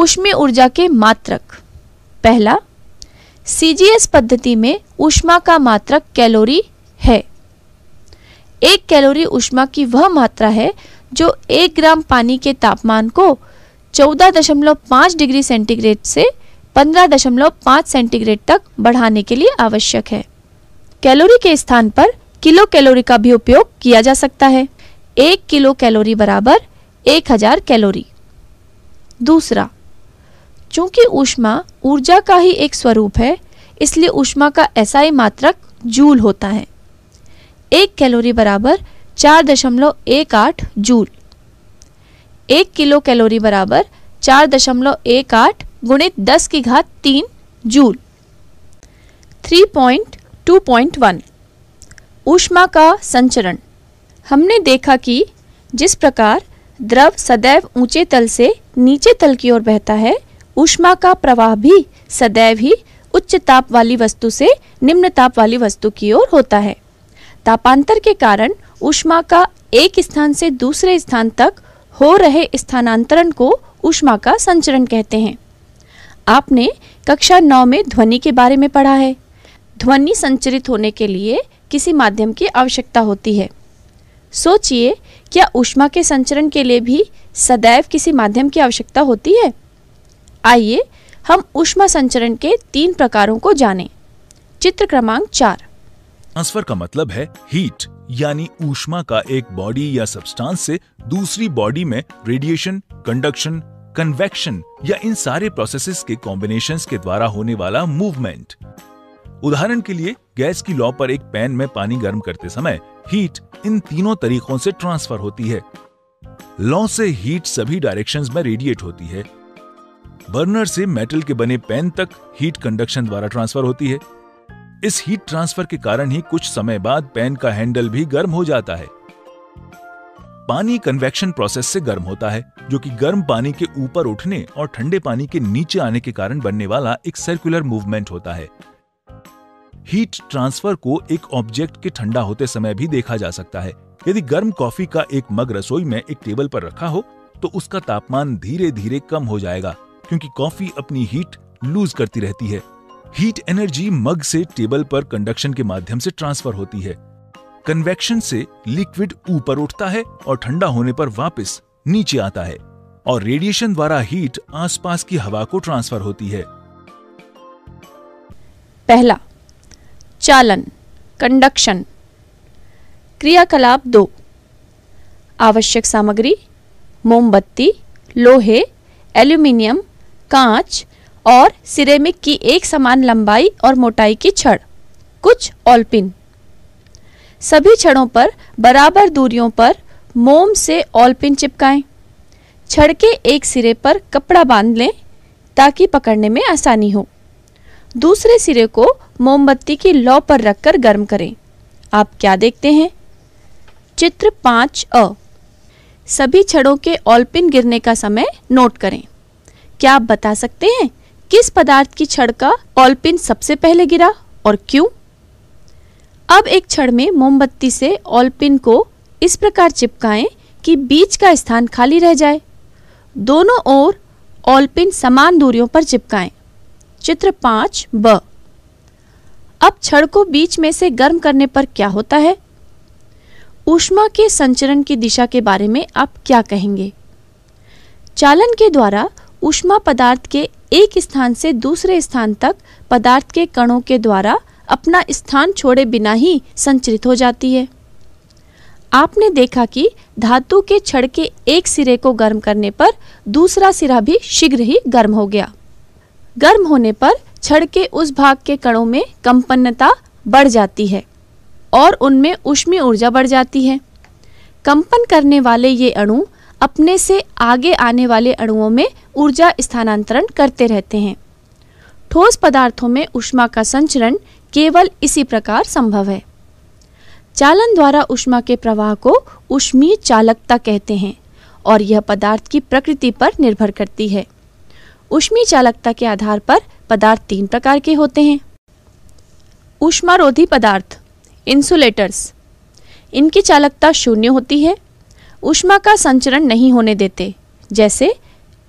ऊष्मीय ऊर्जा के मात्रक पहला सीजीएस पद्धति में ऊष्मा का मात्रक कैलोरी है एक कैलोरी ऊष्मा की वह मात्रा है जो एक ग्राम पानी के तापमान को 14.5 डिग्री सेंटीग्रेड से 15.5 सेंटीग्रेड तक बढ़ाने के लिए आवश्यक है कैलोरी के स्थान पर किलो कैलोरी का भी उपयोग किया जा सकता है एक किलो कैलोरी बराबर 1000 कैलोरी दूसरा चूंकि ऊष्मा ऊर्जा का ही एक स्वरूप है इसलिए ऊष्मा का ऐसा ही मात्रक जूल होता है एक कैलोरी बराबर चार दशमलव एक आठ जूल एक किलो कैलोरी बराबर चार दशमलव एक आठ गुणित दस की घात तीन joule three point two point one ऊष्मा का संचरण हमने देखा कि जिस प्रकार द्रव सदैव ऊंचे तल से नीचे तल की ओर बहता है ऊष्मा का प्रवाह भी सदैव ही उच्च ताप वाली वस्तु से निम्न ताप वाली वस्तु की ओर होता है तापांतर के कारण ऊष्मा का एक स्थान से दूसरे स्थान तक हो रहे स्थानांतरण को ऊष्मा का संचरण कहते हैं आपने कक्षा नौ में ध्वनि के बारे में पढ़ा है ध्वनि संचरित होने के लिए किसी माध्यम की आवश्यकता होती है सोचिए क्या ऊष्मा के संचरण के लिए भी सदैव किसी माध्यम की आवश्यकता होती है आइए हम ऊष्मा संचरण के तीन प्रकारों को जानें। चित्र क्रमांक चार ट्रांसफर का मतलब है हीट यानी ऊष्मा का एक बॉडी या सब्सटेंस से दूसरी बॉडी में रेडिएशन कंडक्शन कन्वेक्शन या इन सारे प्रोसेसेस के कॉम्बिनेशन के द्वारा होने वाला मूवमेंट उदाहरण के लिए गैस की लौ पर एक पैन में पानी गर्म करते समय हीट इन तीनों तरीकों से ट्रांसफर होती है लॉ से हीट सभी डायरेक्शंस में रेडिएट होती है बर्नर से मेटल के बने पैन तक हीट कंडक्शन द्वारा ट्रांसफर होती है इस हीट ट्रांसफर के कारण ही कुछ समय बाद पैन का हैंडल भी गर्म हो जाता है पानी कन्वेक्शन प्रोसेस से गर्म होता है जो कि गर्म पानी के ऊपर उठने और ठंडे पानी के नीचे आने के कारण बनने वाला एक सर्कुलर मूवमेंट होता है हीट ट्रांसफर को एक ऑब्जेक्ट के ठंडा होते समय भी देखा जा सकता है यदि गर्म कॉफी का एक मग रसोई में एक टेबल पर रखा हो तो उसका तापमान धीरे धीरे कम हो जाएगा क्योंकि कॉफी अपनी हीट लूज करती रहती है हीट एनर्जी मग से टेबल पर कंडक्शन के माध्यम से ट्रांसफर होती है कन्वेक्शन से लिक्विड ऊपर उठता है और ठंडा होने पर वापस नीचे आता है और रेडिएशन द्वारा हीट आसपास की हवा को ट्रांसफर होती है पहला चालन कंडक्शन क्रियाकलाप दो आवश्यक सामग्री मोमबत्ती लोहे एल्यूमिनियम कांच और सिरेमिक की एक समान लंबाई और मोटाई की छड़ कुछ ऑलपिन सभी छड़ों पर बराबर दूरियों पर मोम से ऑलपिन चिपकाएं। छड़ के एक सिरे पर कपड़ा बांध लें ताकि पकड़ने में आसानी हो दूसरे सिरे को मोमबत्ती की लौ पर रखकर गर्म करें आप क्या देखते हैं चित्र पाँच अ सभी छड़ों के ऑलपिन गिरने का समय नोट करें क्या आप बता सकते हैं किस पदार्थ की छड़ का ऑलपिन सबसे पहले गिरा और क्यों अब एक छड़ में मोमबत्ती से ऑलपिन को इस प्रकार चिपकाएं कि बीच का स्थान खाली रह जाए दोनों ओर ऑलपिन समान दूरियों पर चिपकाएं चित्र पांच ब अब छड़ को बीच में से गर्म करने पर क्या होता है ऊष्मा के संचरण की दिशा के बारे में आप क्या कहेंगे चालन के द्वारा ऊष्मा पदार्थ के एक स्थान से दूसरे स्थान तक पदार्थ के कणों के द्वारा अपना स्थान छोड़े बिना ही संचरित हो जाती है आपने देखा कि धातु के छड़ के एक सिरे को गर्म करने पर दूसरा सिरा भी शीघ्र ही गर्म हो गया गर्म होने पर छड़ के उस भाग के कणों में कंपनता बढ़ जाती है और उनमें उष्मी ऊर्जा बढ़ जाती है कंपन करने वाले ये अणु अपने से आगे आने वाले अणुओं में ऊर्जा स्थानांतरण करते रहते हैं ठोस पदार्थों में उष्मा का संचरण केवल इसी प्रकार संभव है चालन द्वारा उष्मा के प्रवाह को उष्मीय चालकता कहते हैं और यह पदार्थ की प्रकृति पर निर्भर करती है उष्मीय चालकता के आधार पर पदार्थ तीन प्रकार के होते हैं उष्मारोधी पदार्थ इंसुलेटर्स इनकी चालकता शून्य होती है उष्मा का संचरण नहीं होने देते जैसे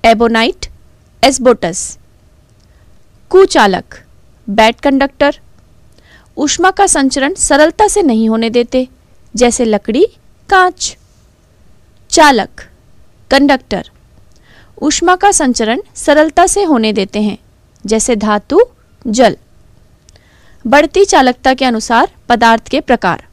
एबोनाइट एस्बोटस कुचालक बैड कंडक्टर ऊष्मा का संचरण सरलता से नहीं होने देते जैसे लकड़ी कांच चालक कंडक्टर ऊष्मा का संचरण सरलता से होने देते हैं जैसे धातु जल बढ़ती चालकता के अनुसार पदार्थ के प्रकार